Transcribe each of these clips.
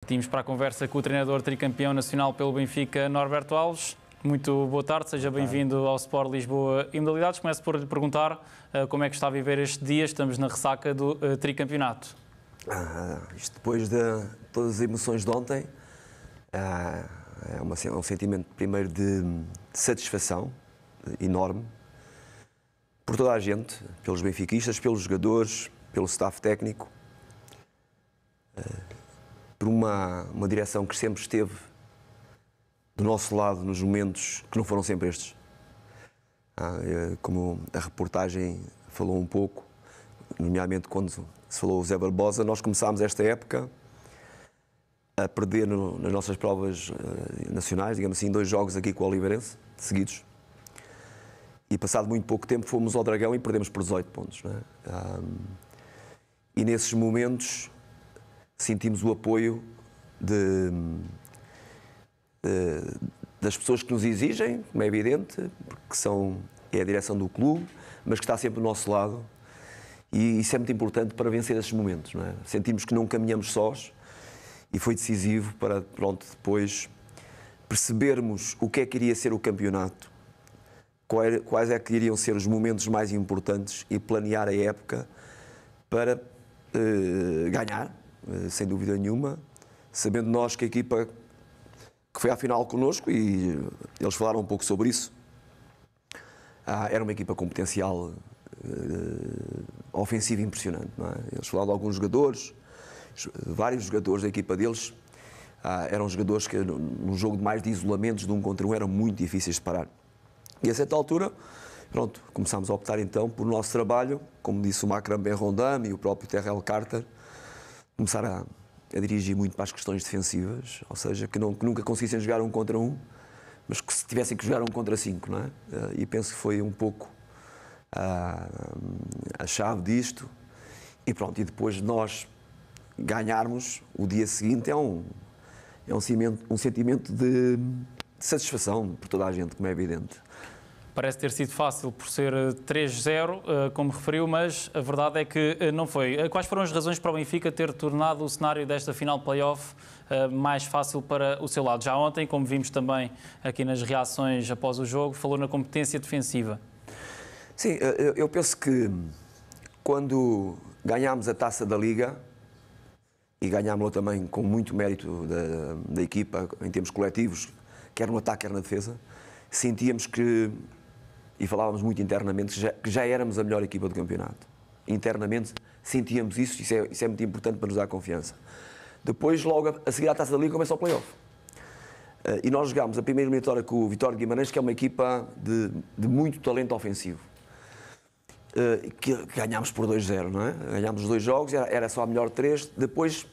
Partimos para a conversa com o treinador tricampeão nacional pelo Benfica, Norberto Alves. Muito boa tarde, seja bem-vindo ao Sport Lisboa e Modalidades. Começo por lhe perguntar uh, como é que está a viver este dia, estamos na ressaca do uh, tricampeonato. Ah, isto depois de todas as emoções de ontem, ah, é, uma, é um sentimento primeiro de, de satisfação enorme por toda a gente, pelos benfiquistas, pelos jogadores, pelo staff técnico. Ah, por uma, uma direção que sempre esteve do nosso lado nos momentos que não foram sempre estes. Ah, eh, como a reportagem falou um pouco, nomeadamente quando se falou o Zé Barbosa, nós começámos esta época a perder no, nas nossas provas uh, nacionais, digamos assim, dois jogos aqui com o Oliveirense, seguidos. E passado muito pouco tempo fomos ao Dragão e perdemos por 18 pontos. É? Um, e nesses momentos sentimos o apoio de, de, das pessoas que nos exigem, como é evidente, porque são, é a direção do clube, mas que está sempre do nosso lado. E isso é muito importante para vencer esses momentos. Não é? Sentimos que não caminhamos sós e foi decisivo para pronto, depois percebermos o que é que iria ser o campeonato, quais é que iriam ser os momentos mais importantes e planear a época para eh, ganhar, eh, sem dúvida nenhuma, sabendo nós que a equipa que foi à final connosco, e eh, eles falaram um pouco sobre isso, ah, era uma equipa com potencial eh, ofensivo impressionante. É? Eles falaram de alguns jogadores, vários jogadores da equipa deles, ah, eram jogadores que num jogo de mais de isolamentos de um contra um eram muito difíceis de parar. E a certa altura, pronto, começámos a optar então por nosso trabalho, como disse o Macram Ben Rondam e o próprio Terrell Carter, começar a, a, dirigir muito para as questões defensivas, ou seja, que, não, que, nunca conseguissem jogar um contra um, mas que se tivessem que jogar um contra cinco, não é? Eh, e penso que foi um pouco a, ah, a chave disto. E pronto, e depois nós ganharmos o dia seguinte é um, é um, cimento, um sentimento de, de satisfação por toda a gente, como é evidente. Parece ter sido fácil por ser 3-0, eh, eh, como referiu, mas a verdade é que eh, não foi. Quais foram as razões para o Benfica ter tornado o cenário desta final de playoff mais fácil para o seu lado? Já ontem, como vimos também aqui nas reações após o jogo, falou na competência defensiva. Sim, eu penso que quando ganhámos a taça da Liga, e ganhámos-la também com muito mérito da, da equipa, em termos coletivos, quer no ataque, quer na defesa, sentíamos que e falávamos muito internamente que já, que já éramos a melhor equipa do campeonato. Internamente sentíamos isso, isso é, isso é muito importante para nos dar confiança. Depois, logo a seguir à Taça da Liga, começa o play-off. Eh, e nós jogámos a primeira eliminatória com o Vitória de Guimarães, que é uma equipa de, de muito talento ofensivo. Eh, que ganhámos por 2-0, não é? Ganhámos os dois jogos, era, era só a melhor três. Depois,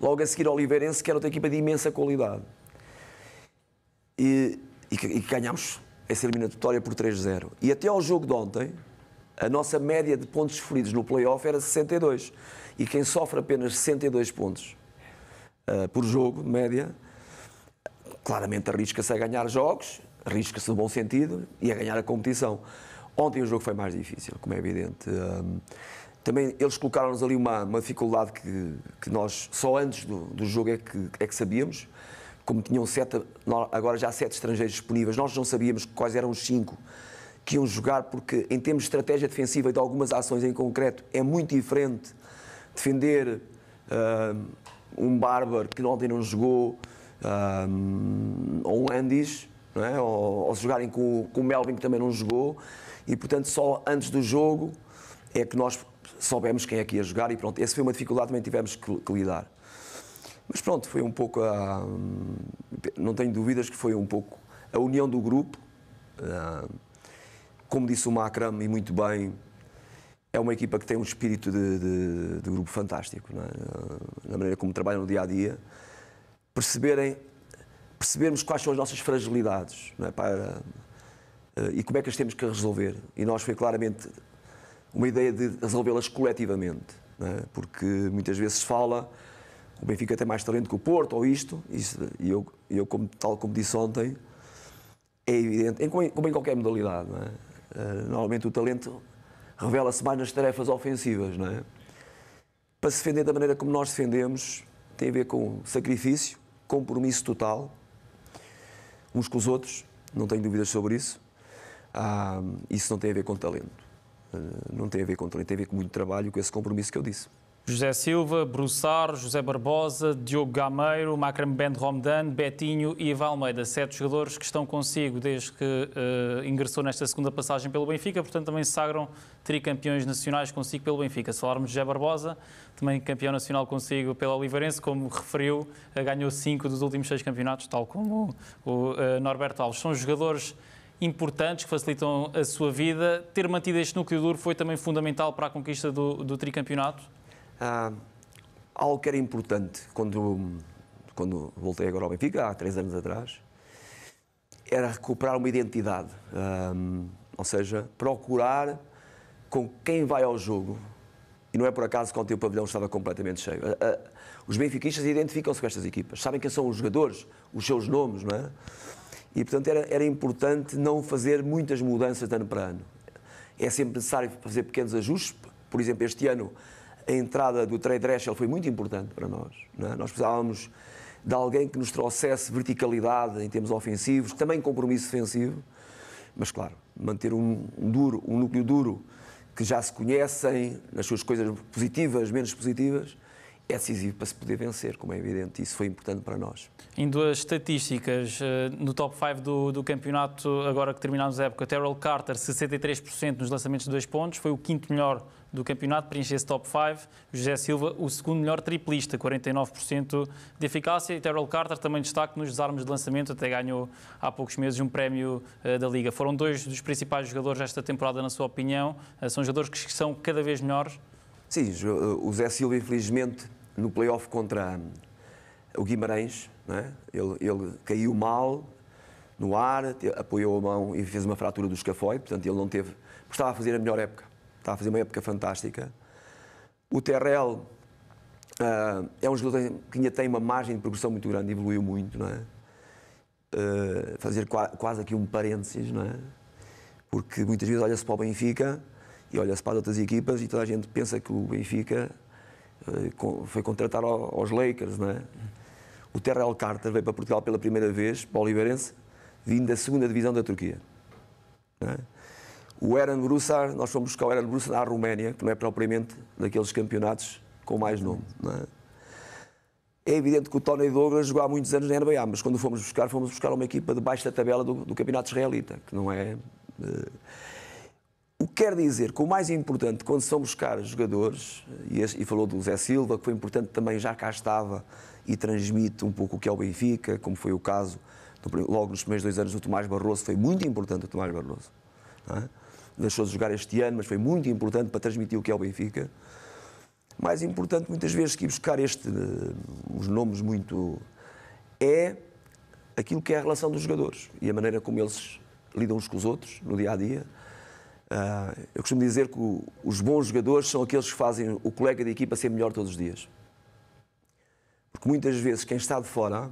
logo a seguir, o Oliveirense, que era outra equipa de imensa qualidade. E, e, e ganhámos é essa eliminatória por 3-0. E até ao jogo de ontem, a nossa média de pontos sofridos no playoff era 62. E quem sofre apenas 62 pontos uh, por jogo, de média, claramente arrisca-se a ganhar jogos, arrisca-se no bom sentido e a ganhar a competição. Ontem o jogo foi mais difícil, como é evidente. Um, também eles colocaram-nos ali uma, uma dificuldade que, que nós só antes do, do jogo é que, é que sabíamos como tinham sete, agora já sete estrangeiros disponíveis, nós não sabíamos quais eram os cinco que iam jogar, porque em termos de estratégia defensiva e de algumas ações em concreto, é muito diferente defender uh, um Barber que ontem não jogou, uh, ou um Andis, não é? ou, ou jogarem com, com o Melvin que também não jogou, e portanto só antes do jogo é que nós soubemos quem é que ia jogar e pronto, essa foi uma dificuldade que também tivemos que, que lidar. Mas pronto, foi um pouco a. Não tenho dúvidas que foi um pouco a união do grupo. Ah, como disse o Macram, e muito bem, é uma equipa que tem um espírito de, de, de grupo fantástico, é? Ah, na maneira como trabalham no dia a dia. Perceberem, percebermos quais são as nossas fragilidades é? Para, ah, e como é que as temos que resolver. E nós foi claramente uma ideia de resolvê-las coletivamente, é? porque muitas vezes se fala o Benfica tem mais talento que o Porto, ou isto, e eu, eu como, tal como disse ontem, é evidente, em, como em qualquer modalidade, é? uh, normalmente o talento revela-se mais nas tarefas ofensivas, não é? Para se defender da maneira como nós defendemos, tem a ver com sacrifício, compromisso total, uns com os outros, não tenho dúvidas sobre isso. Ah, isso não tem a ver com talento. Eh, não tem a ver com talento, tem a ver com muito trabalho, com esse compromisso que eu disse. José Silva, Bruçar, José Barbosa, Diogo Gameiro, Macram Ben Romdan, Betinho e Iva Almeida. Sete jogadores que estão consigo desde que uh, ingressou nesta segunda passagem pelo Benfica, portanto também se sagram tricampeões nacionais consigo pelo Benfica. Se falarmos de José Barbosa, também campeão nacional consigo pela Oliveirense, como referiu, eh, ganhou cinco dos últimos seis campeonatos, tal como o, o uh, eh, Norberto Alves. São jogadores importantes que facilitam a sua vida. Ter mantido este núcleo duro foi também fundamental para a conquista do, do tricampeonato? Ah, algo que era importante quando, quando voltei agora ao Benfica, há três anos atrás, era recuperar uma identidade. Ah, ou seja, procurar com quem vai ao jogo. E não é por acaso que ontem o pavilhão estava completamente cheio. Uh, os benfiquistas identificam-se com estas equipas, sabem quem são os jogadores, os seus nomes, não é? E, portanto, era, era importante não fazer muitas mudanças de ano para ano. É sempre necessário fazer pequenos ajustes. Por exemplo, este ano a entrada do Trade Rachel foi muito importante para nós. É? Nós precisávamos de alguém que nos trouxesse verticalidade em termos ofensivos, também compromisso defensivo, mas claro, manter um, um duro, um núcleo duro que já se conhecem nas suas coisas positivas, menos positivas, é decisivo para se poder vencer, como é evidente. Isso foi importante para nós. Em duas estatísticas, eh, no top 5 do, do campeonato, agora que terminamos a época, Terrell Carter, 63% nos lançamentos de dois pontos, foi o quinto melhor do campeonato, preenche esse top 5. José Silva, o segundo melhor triplista, 49% de eficácia. E Terrell Carter também destaque nos desarmes de lançamento, até ganhou há poucos meses um prémio uh, da Liga. Foram dois dos principais jogadores desta temporada, na sua opinião. Uh, são jogadores que são cada vez melhores. Sim, o José Silva, infelizmente, no playoff contra hum, o Guimarães, né? ele, ele, caiu mal no ar, apoiou a mão e fez uma fratura do escafói, portanto ele não teve. Estava a fazer a melhor época, estava a fazer uma época fantástica. O Terrell uh, é um jogador que ainda tem uma margem de progressão muito grande, evoluiu muito, não é? Uh, fazer qua quase aqui um parênteses, não é? Porque muitas vezes olha-se para o Benfica e olha-se para outras equipas e toda a gente pensa que o Benfica eh, foi contratar aos Lakers, não é? O Terrell Carter veio para Portugal pela primeira vez, para o Oliveirense, vindo da segunda divisão da Turquia. É? O Eren Brussard, nós fomos buscar o Eren Brussard à Roménia, que não é propriamente daqueles campeonatos com mais nome. É? é? evidente que o Tony Douglas jogou há muitos anos na NBA, mas quando fomos buscar, fomos buscar uma equipa de baixa tabela do, do campeonato israelita, que não é... Uh o que quer dizer que o mais importante quando se buscar jogadores, e, falou do Zé Silva, que foi importante também, já cá estava e transmite um pouco o que é o Benfica, como foi o caso logo nos primeiros dois anos do Tomás Barroso, foi muito importante o Tomás Barroso. É? Deixou de jogar este ano, mas foi muito importante para transmitir o que é o Benfica. Mais importante, muitas vezes, que ir buscar este, eh, os nomes muito. é aquilo que é a relação dos jogadores e a maneira como eles lidam uns com os outros no dia a dia Uh, eu costumo dizer que o, os bons jogadores são aqueles que fazem o colega de equipa ser melhor todos os dias. Porque muitas vezes quem está de fora,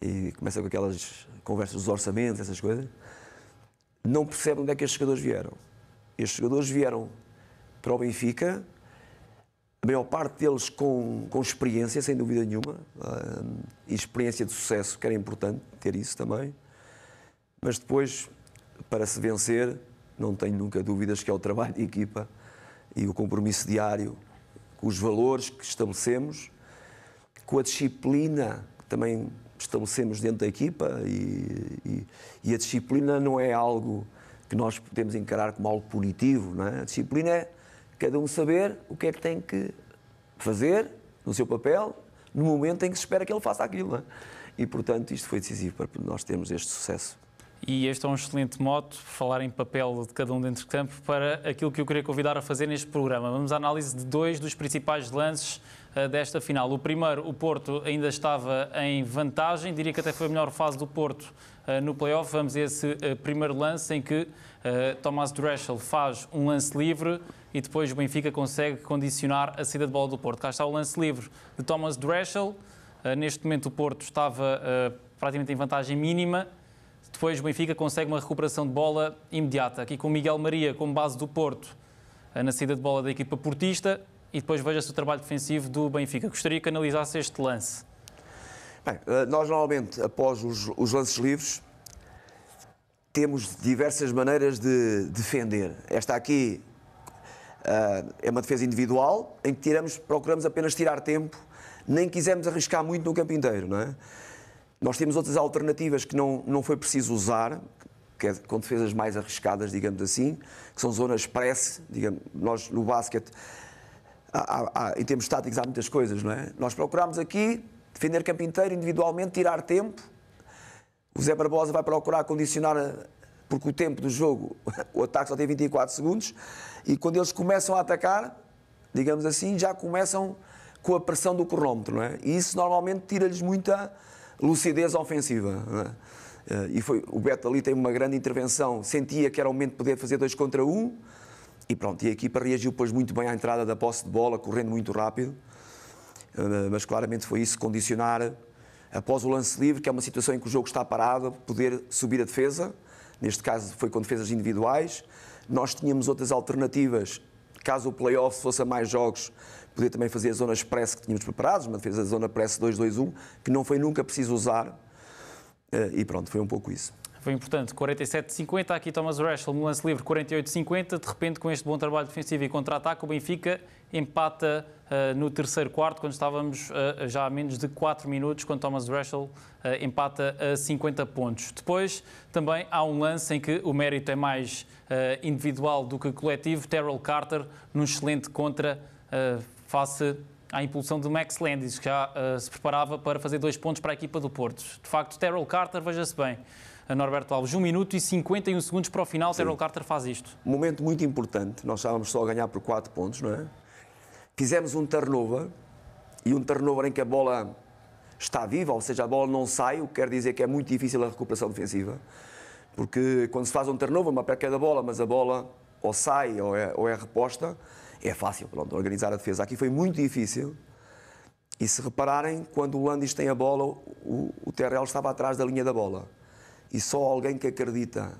e começa com aquelas conversas dos orçamentos, essas coisas, não percebe onde é que estes jogadores vieram. Estes jogadores vieram para o Benfica, a maior parte deles com, com experiência, sem dúvida nenhuma, uh, e experiência de sucesso, que era importante ter isso também, mas depois, para se vencer, não tenho nunca dúvidas que é o trabalho de equipa e o compromisso diário com os valores que estabelecemos, com a disciplina que também estabelecemos dentro da equipa e, e, e a disciplina não é algo que nós podemos encarar como algo punitivo, não é? A disciplina é cada um saber o que é que tem que fazer no seu papel no momento em que se espera que ele faça aquilo, é? E portanto isto foi decisivo para nós termos este sucesso. E este é um excelente moto, falar em papel de cada um dentro de campo, para aquilo que eu queria convidar a fazer neste programa. Vamos à análise de dois dos principais lances eh, desta final. O primeiro, o Porto ainda estava em vantagem, diria que até foi a melhor fase do Porto eh, no playoff. Vamos a esse eh, primeiro lance em que Thomas Dreschel faz um lance livre e depois o Benfica consegue condicionar a saída de bola do Porto. Cá está o lance livre de Thomas Dreschel. Neste momento o Porto estava praticamente em vantagem mínima depois o Benfica consegue uma recuperação de bola imediata, aqui com Miguel Maria como base do Porto, eh, na saída de bola da equipa portista, e depois veja-se o trabalho defensivo do Benfica. Gostaria que analisasse este lance. Bem, eh, nós normalmente, após os, os lances livres, temos diversas maneiras de defender. Esta aqui uh, é uma defesa individual, em que tiramos, procuramos apenas tirar tempo, nem quisemos arriscar muito no campo inteiro, não é? Nós temos outras alternativas que não, não foi preciso usar, que é com defesas mais arriscadas, digamos assim, que são zonas press, digamos, nós no basquete, em termos táticos, há muitas coisas, não é? Nós procuramos aqui defender campo inteiro individualmente, tirar tempo. O Zé Barbosa vai procurar condicionar, porque o tempo do jogo, o ataque só tem 24 segundos, e quando eles começam a atacar, digamos assim, já começam com a pressão do cronómetro, não é? E isso normalmente tira-lhes muita lucidez ofensiva. É? Eh, e foi, o Beto ali teve uma grande intervenção, sentia que era o momento de poder fazer dois contra um, e pronto, e a equipa reagiu pois muito bem à entrada da posse de bola, correndo muito rápido, eh, mas claramente foi isso, condicionar após o lance livre, que é uma situação em que o jogo está parado, poder subir a defesa, neste caso foi com defesas individuais, nós tínhamos outras alternativas, caso o playoff fosse a mais jogos, poder também fazer a zona press que tínhamos preparados, mas fez a zona press 221, que não foi nunca preciso usar. Eh, e pronto, foi um pouco isso. Foi importante. 47-50, aqui Thomas Rashford no lance livre, 48-50. De repente, com este bom trabalho defensivo e contra-ataque, o Benfica empata uh, no terceiro quarto, quando estávamos uh, já a menos de 4 minutos, quando Thomas Rashford uh, empata a 50 pontos. Depois, também há um lance em que o mérito é mais individual do que coletivo. Terrell Carter, num excelente contra face à impulsão do Max Landis, que já uh, se preparava para fazer dois pontos para a equipa do Porto. De facto, Terrell Carter, veja-se bem, eh, Norberto Alves, 1 um minuto e 51 segundos para o final, Sim. Terrell Carter faz isto. Um momento muito importante, nós estávamos só a ganhar por 4 pontos, não é? Fizemos um turnover, e um turnover em que a bola está viva, ou seja, a bola não sai, o que quer dizer que é muito difícil a recuperação defensiva. Porque quando se faz um turnover, uma perca da bola, mas a bola ou sai ou é, ou é reposta, é fácil, pronto, organizar a defesa. Aqui foi muito difícil. E se repararem, quando o Landis tem a bola, o, o Terrell estava atrás da linha da bola. E só alguém que acredita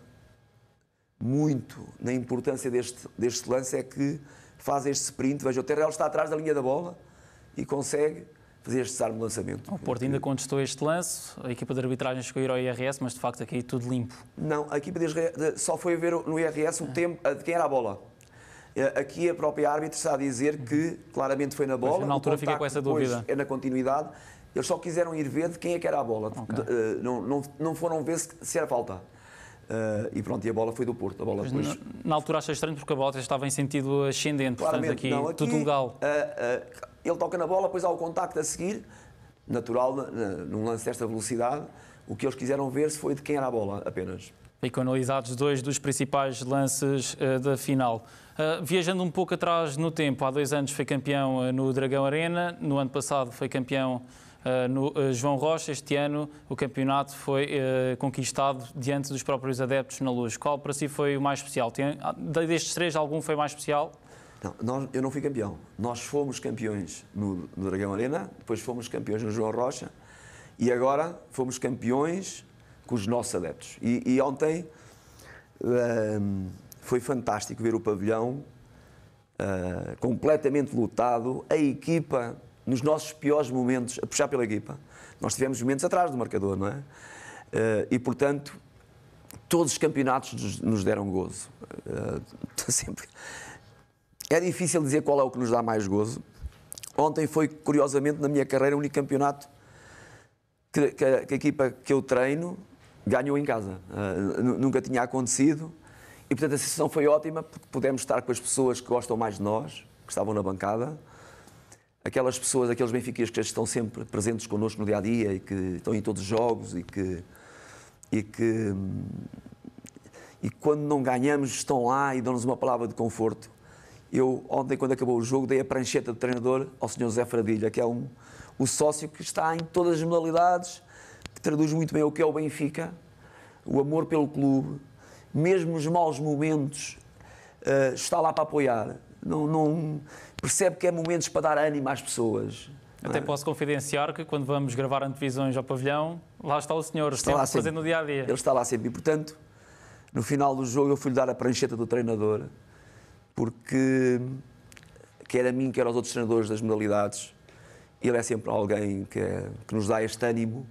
muito na importância deste, deste lance é que faz este sprint. Veja, o Terrell está atrás da linha da bola e consegue fazer este desarme lançamento. O Porto ainda contestou este lance, a equipa de arbitragem chegou a ir ao IRS, mas de facto aqui tudo limpo. Não, a equipa de, só foi ver no IRS o é. tempo de quem era a bola. Eh, aqui a própria árbitra está a dizer que claramente foi na bola. na altura fica com essa dúvida. É na continuidade. Eles só quiseram ir ver de quem é que era a bola. Okay. De, eh, não, não, não foram ver se, se era falta. Uh, e pronto, e a bola foi do Porto. A bola depois... na, na, altura achei estranho porque a bola estava em sentido ascendente, Claramente, portanto aqui, não, aqui tudo legal. Uh, uh, ele toca na bola, depois há o contacto a seguir, natural, num lance desta velocidade. O que eles quiseram ver se foi de quem era a bola apenas. E analisados dois dos principais lances uh, da final. Uh, viajando um pouco atrás no tempo, há dois anos foi campeão uh, no Dragão Arena, no ano passado foi campeão no João Rocha, este ano o campeonato foi conquistado diante dos próprios adeptos na luz. Qual para si foi o mais especial? Tem, ah, destes três, algum foi mais especial? Não, nós, eu não fui campeão. Nós fomos campeões no, no Dragão Arena, depois fomos campeões no João Rocha e agora fomos campeões com os nossos adeptos. E, e ontem ehm, foi fantástico ver o pavilhão uh, completamente lotado, a equipa, nos nossos piores momentos, a puxar pela equipa. Nós tivemos momentos atrás do marcador, não é? Uh, e, portanto, todos os campeonatos nos deram gozo. Uh, sempre... É difícil dizer qual é o que nos dá mais gozo. Ontem foi, curiosamente, na minha carreira, o único campeonato que, que, que a equipa que eu treino ganhou em casa. Uh, nunca tinha acontecido. E, portanto, a sessão foi ótima, porque pudemos estar com as pessoas que gostam mais de nós, que estavam na bancada. Aquelas pessoas, aqueles benfiquistas que estão sempre presentes connosco no dia-a-dia -dia, e que estão em todos os jogos e que... E que e quando não ganhamos estão lá e dão-nos uma palavra de conforto. Eu, ontem, quando acabou o jogo, dei a prancheta de treinador ao Sr. José Fradilha, que é um, o sócio que está em todas as modalidades, que traduz muito bem o que é o Benfica, o amor pelo clube, mesmo os maus momentos, uh, está lá para apoiar. Não, não, percebe que é momentos para dar ânimo às pessoas. Até é? posso confidenciar que quando vamos gravar antevisões ao pavilhão, lá está o senhor, está sempre, sempre. no dia a dia. Ele está lá sempre. E, portanto, no final do jogo, eu fui-lhe dar a prancheta do treinador, porque quer a mim, quer aos outros treinadores das modalidades, ele é sempre alguém que, é, que nos dá este ânimo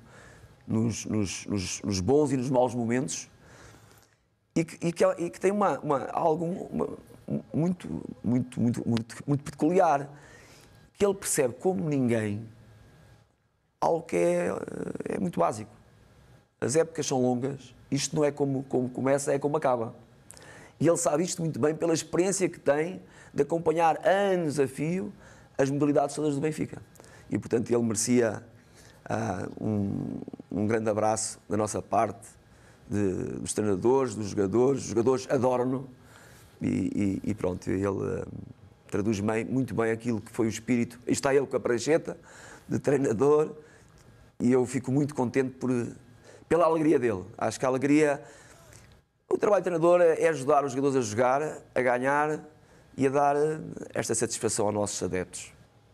nos, nos, nos, nos bons e nos maus momentos, e que, e que, e que tem uma, uma algo uma, muito, muito, muito, muito, muito peculiar, que ele percebe como ninguém algo que é, é muito básico. As épocas são longas, isto não é como, como começa, é como acaba. E ele sabe isto muito bem pela experiência que tem de acompanhar anos a fio as modalidades todas do Benfica. E, portanto, ele merecia uh, um, um, grande abraço da nossa parte, de, dos treinadores, dos jogadores. Os jogadores adoram-no e, e, e, pronto, ele uh, traduz bem, muito bem aquilo que foi o espírito. Está ele com a prancheta de treinador e eu fico muito contente por, pela alegria dele. Acho que a alegria. O trabalho de treinador é, é ajudar os jogadores a jogar, a ganhar e a dar ah, esta satisfação aos nossos adeptos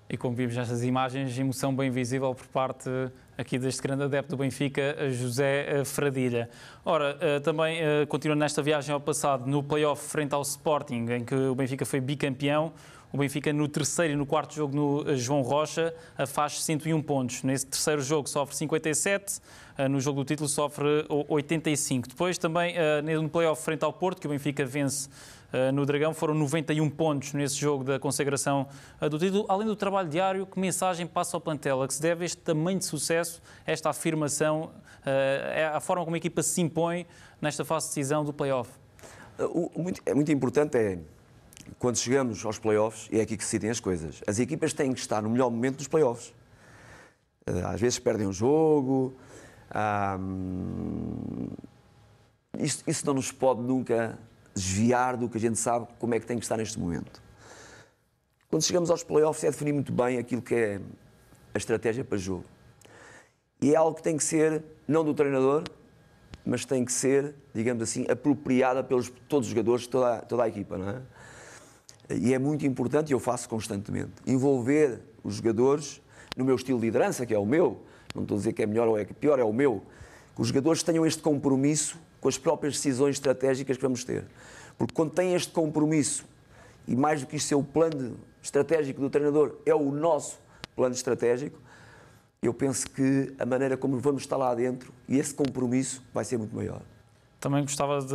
e como vimos nestas imagens, emoção bem visível por parte aqui deste grande adepto do Benfica, José eh, Fradilha. Ora, eh, também eh, continuando nesta viagem ao passado, no playoff frente ao Sporting, em que o Benfica foi bicampeão, o Benfica no terceiro e no quarto jogo no João Rocha faz 101 pontos. Nesse terceiro jogo sofre 57, no jogo do título sofre 85. Depois também no playoff frente ao Porto, que o Benfica vence eh, no Dragão. Foram 91 pontos nesse jogo da consagração eh, do título. Além do trabalho diário, que mensagem passa ao plantel? A que se deve este tamanho de sucesso, esta afirmação, eh, é a forma como a equipa se impõe nesta fase de decisão do play-off? Muito, é muito importante é quando chegamos aos playoffs, e é aqui que se decidem as coisas, as equipas têm que estar no melhor momento dos playoffs. Às vezes perdem um jogo. isso, isso não nos pode nunca desviar do que a gente sabe como é que tem que estar neste momento. Quando chegamos aos playoffs é definir muito bem aquilo que é a estratégia para jogo. E é algo que tem que ser, não do treinador, mas tem que ser, digamos assim, apropriada pelos todos os jogadores, toda, toda a equipa, não é? E é muito importante, e eu faço constantemente, envolver os jogadores no meu estilo de liderança, que é o meu, não estou a dizer que é melhor ou é que pior, é o meu, que os jogadores tenham este compromisso com as próprias decisões estratégicas que vamos ter. Porque quando tem este compromisso, e mais do que isso é o plano estratégico do treinador, é o nosso plano estratégico, eu penso que a maneira como vamos estar lá dentro e esse compromisso vai ser muito maior. Também gostava de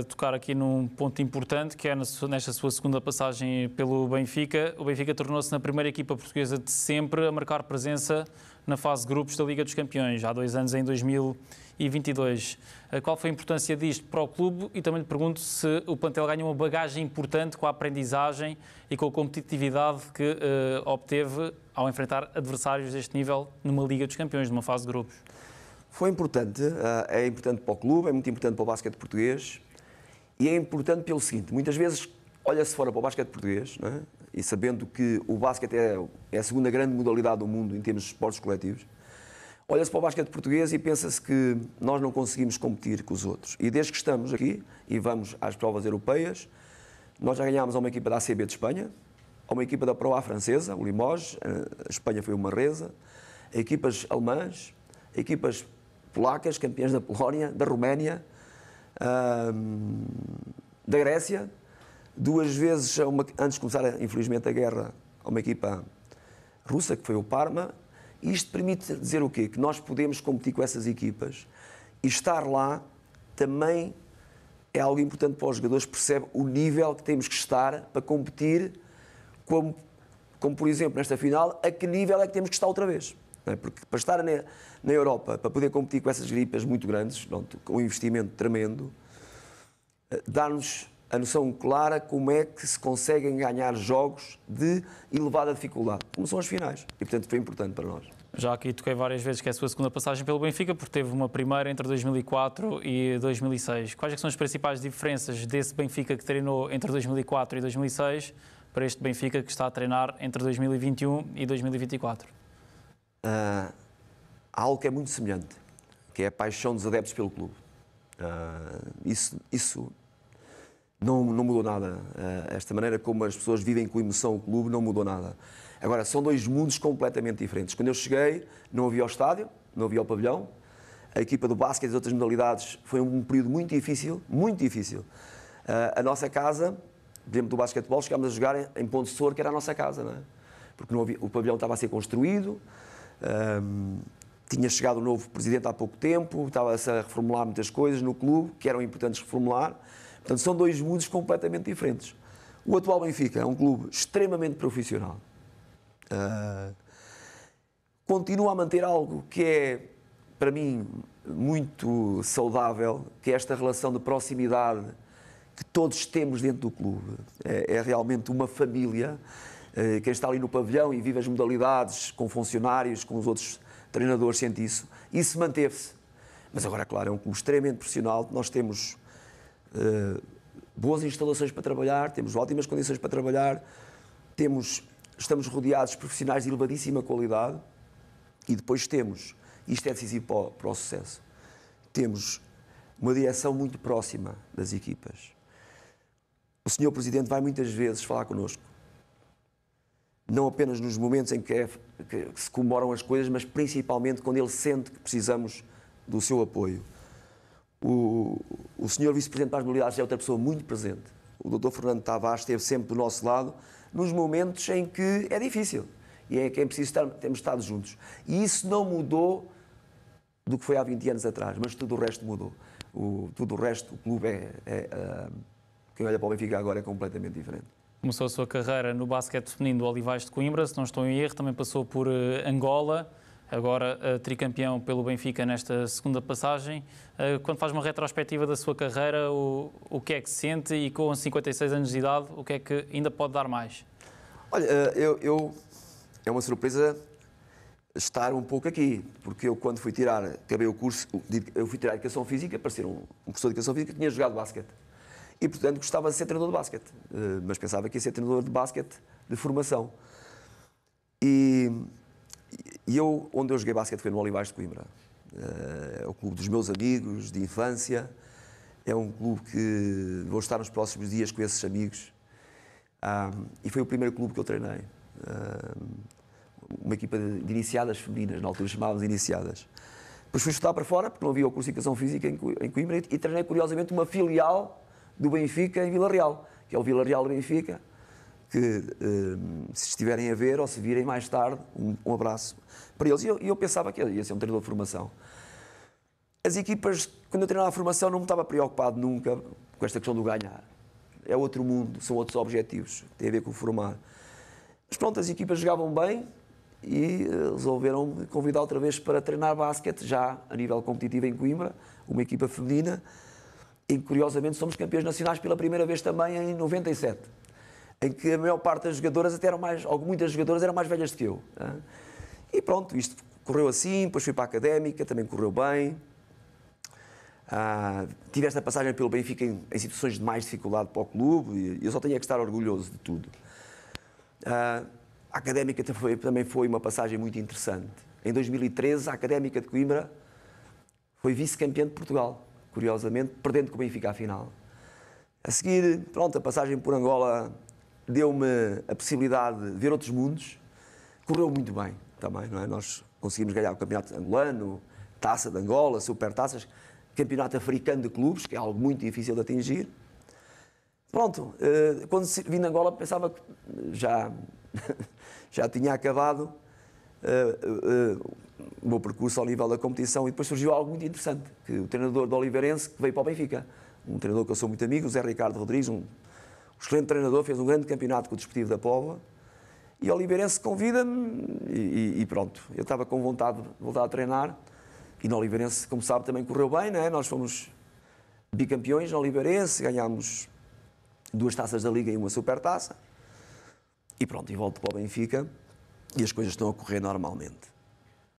uh, tocar aqui num ponto importante, que é nesta sua segunda passagem pelo Benfica. O Benfica tornou-se na primeira equipa portuguesa de sempre a marcar presença na fase de grupos da Liga dos Campeões, há dois anos, em 2022. Eh, qual foi a importância disto para o clube? E também lhe pergunto se o plantel ganha uma bagagem importante com a aprendizagem e com a competitividade que uh, obteve ao enfrentar adversários deste nível numa Liga dos Campeões, numa fase de grupos. Foi importante, eh, é importante para o clube, é muito importante para o basquete português e é importante pelo seguinte: muitas vezes olha-se fora para o basquete português, não é? e sabendo que o basquete é, é, a segunda grande modalidade do mundo em termos de esportes coletivos, olha-se para o basquete português e pensa-se que nós não conseguimos competir com os outros. E desde que estamos aqui e vamos às provas europeias, nós já ganhámos a uma equipa da ACB de Espanha, a uma equipa da Pro A francesa, o Limoges, eh, a Espanha foi uma reza, equipas alemãs, equipas polacas, campeãs da Polónia, da Roménia, da Grécia, duas vezes, uma, antes de começar, infelizmente, a guerra, a uma equipa russa, que foi o Parma. Isto permite dizer o quê? Que nós podemos competir com essas equipas e estar lá também é algo importante para os jogadores, percebe o nível que temos que estar para competir, como, como por exemplo nesta final, a que nível é que temos que estar outra vez. É? Porque para estar na, na, Europa, para poder competir com essas gripas muito grandes, pronto, com um investimento tremendo, eh, dá-nos a noção clara como é que se conseguem ganhar jogos de elevada dificuldade, como são as finais. E, portanto, foi importante para nós. Já aqui toquei várias vezes que é a sua segunda passagem pelo Benfica, porque teve uma primeira entre 2004 e 2006. Quais é são as principais diferenças desse Benfica que treinou entre 2004 e 2006 para este Benfica que está a treinar entre 2021 e 2024? Uh, há algo que é muito semelhante, que é a paixão dos adeptos pelo clube. Uh, isso, isso não, não mudou nada. Eh, esta maneira como as pessoas vivem com emoção o clube não mudou nada. Agora, são dois mundos completamente diferentes. Quando eu cheguei, não havia o estádio, não havia o pavilhão. A equipa do basquete e das outras modalidades foi um período muito difícil, muito difícil. Eh, a nossa casa, dentro do basquetebol, chegámos a jogar em Ponte Sor, que era a nossa casa, não é? Porque não havia, o pavilhão estava a ser construído, um, ehm, tinha chegado o um novo presidente há pouco tempo, estava-se a reformular muitas coisas no clube, que eram importantes reformular. Portanto, são dois mundos completamente diferentes. O atual Benfica é um clube extremamente profissional. Uh, continua a manter algo que é, para mim, muito saudável, que é esta relação de proximidade que todos temos dentro do clube. É, é realmente uma família. Uh, quem está ali no pavilhão e vive as modalidades com funcionários, com os outros treinadores, sente isso. Isso manteve-se. Mas agora, claro, é um clube extremamente profissional. Nós temos eh, boas instalações para trabalhar, temos ótimas condições para trabalhar, temos, estamos rodeados de profissionais de elevadíssima qualidade e depois temos, isto é decisivo para o, para o sucesso, temos uma direção muito próxima das equipas. O senhor Presidente vai muitas vezes falar connosco. Não apenas nos momentos em que, é, que se comemoram as coisas, mas principalmente quando ele sente que precisamos do seu apoio. O, o senhor vice-presidente para as mobilidades é outra pessoa muito presente. O doutor Fernando Tavares esteve sempre do nosso lado nos momentos em que é difícil e em que é preciso estar, estado juntos. E isso não mudou do que foi há 20 anos atrás, mas tudo o resto mudou. O, tudo o resto, o clube é. é uh, quem olha para o Benfica agora é completamente diferente. Começou a sua carreira no basquete feminino do Olivais de Coimbra, se não estou em erro, também passou por eh, Angola agora uh, tricampeão pelo Benfica nesta segunda passagem. Uh, quando faz uma retrospectiva da sua carreira, o, o que é que se sente e com 56 anos de idade, o que é que ainda pode dar mais? Olha, eh, eu, eu é uma surpresa estar um pouco aqui, porque eu quando fui tirar, acabei o curso, eu fui tirar Educação Física para ser um, um professor de Educação Física, tinha jogado basquete. E, portanto, gostava de ser treinador de basquete, mas pensava que ia ser treinador de basquete de formação. E e eu, onde eu joguei basquete foi no Olivais de Coimbra. Eh, é o clube dos meus amigos de infância. É um clube que vou estar nos próximos dias com esses amigos. Ah, e foi o primeiro clube que eu treinei. Ah, uma equipa de iniciadas femininas, na altura chamávamos iniciadas. Depois fui estudar para fora, porque não havia o curso de Educação Física em Coimbra, e treinei curiosamente uma filial do Benfica em Vila Real, que é o Vila Real do Benfica que eh, se estiverem a ver ou se virem mais tarde, um, abraço para eles. E eu, eu pensava que ia ser um treinador de formação. As equipas, quando eu treinava a formação, não me estava preocupado nunca com esta questão do ganhar. É outro mundo, são outros objetivos, tem a ver com formar. Mas pronto, as equipas jogavam bem e eh, resolveram me convidar outra vez para treinar basquete, já a nível competitivo em Coimbra, uma equipa feminina, e curiosamente somos campeões nacionais pela primeira vez também em 97 em que a maior parte das jogadoras até eram mais, ou muitas jogadoras eram mais velhas do que eu. Né? E pronto, isto correu assim, depois fui para a académica, também correu bem. Ah, tive esta passagem pelo Benfica em, em, situações de mais dificuldade para o clube e eu só tenho que estar orgulhoso de tudo. Ah, a Académica também, também foi uma passagem muito interessante. Em 2013, a Académica de Coimbra foi vice-campeã de Portugal, curiosamente, perdendo com o Benfica à final. A seguir, pronto, a passagem por Angola deu-me a possibilidade de ver outros mundos. Correu muito bem também, não é? Nós conseguimos ganhar o campeonato angolano, taça de Angola, super taças, campeonato africano de clubes, que é algo muito difícil de atingir. Pronto, eh, quando vim de Angola pensava que já, já tinha acabado eh, eh, o meu percurso ao nível da competição e depois surgiu algo muito interessante, que o treinador do Oliveirense que veio para o Benfica, um treinador que eu sou muito amigo, o Zé Ricardo Rodrigues, um excelente treinador, fez um grande campeonato com o Desportivo da Póvoa. E o Oliveirense convida-me e, e, pronto. Eu estava com vontade de voltar a treinar. E no Oliveirense, como sabe, também correu bem, não é? Nós fomos bicampeões no Oliveirense, ganhámos duas taças da Liga e uma supertaça. E pronto, e volto para o Benfica e as coisas estão a correr normalmente.